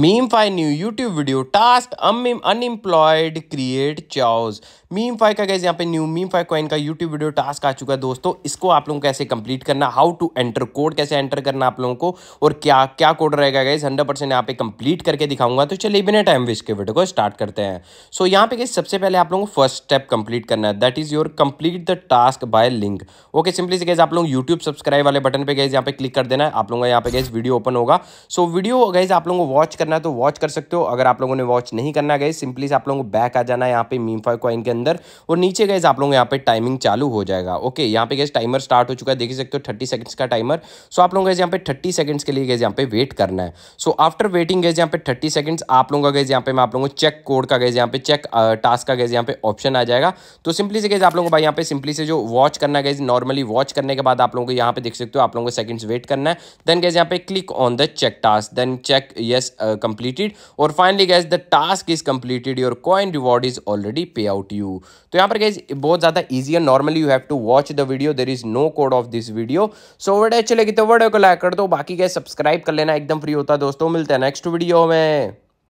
meme MemeFi new YouTube video task unemployed create MemeFi का कैसे यहाँ पे न्यू मीम फाई कॉइन का यूट्यूब वीडियो टास्क आ चुका है दोस्तों इसको आप लोगों को कैसे कंप्लीट करना हाउ टू एंटर कोड कैसे एंटर करना आप लोगों को और क्या क्या कोड रहेगा गैस हंड्रेड परसेंट यहाँ पे कंप्लीट करके दिखाऊंगा तो चलिए बिना टाइम वेस्ट के वीडियो को स्टार्ट करते हैं सो so, यहाँ पे गैस सबसे पहले आप लोगों को फर्स्ट स्टेप कंप्लीट करना है that is your complete the task by link okay simply से गैस आप लोग यूट्यूब सब्सक्राइब वाले बटन पर गैस यहाँ पे क्लिक कर देना है आप लोगों का यहाँ पे गैस वीडियो ओपन होगा सो वीडियो गैस आप लोगों को वॉच करना है तो वॉच कर सकते हो अगर आप लोगों ने वॉच नहीं करना गए सिंपली से आप लोगों को बैक आ जाना है यहाँ पे मीम फाइव कॉइन के अंदर और नीचे गए आप लोगों यहाँ पे टाइमिंग चालू हो जाएगा ओके यहाँ पे गए टाइमर स्टार्ट हो चुका है देख सकते हो थर्टी सेकंड्स का टाइमर सो आप लोगों को यहाँ पे थर्टी सेकंड्स के लिए गए यहाँ पे वेट करना है सो आफ्टर वेटिंग गए यहाँ पे थर्टी सेकंड्स आप लोगों का गए यहाँ पे मैं आप लोगों को चेक कोड का गए यहाँ पे चेक टास्क का गए यहाँ पे ऑप्शन आ जाएगा तो सिंपली से गए आप लोगों को भाई यहाँ पे सिंपली से जो वॉच करना गए नॉर्मली वॉच करने के बाद आप लोगों को यहाँ पे देख सकते हो आप लोगों को सेकंड्स वेट करना है देन गए यहाँ पे click on the check task then check yes completed uh, और finally guys the task is completed your coin reward is already pay out you तो यहां पर गैस बहुत ज्यादा इजी है normally you have to watch the video there is no code of this video so word अच्छे लगे तो word को लाइक कर दो बाकी गैस सब्सक्राइब कर लेना एकदम फ्री होता है दोस्तों मिलते हैं नेक्स्ट वीडियो में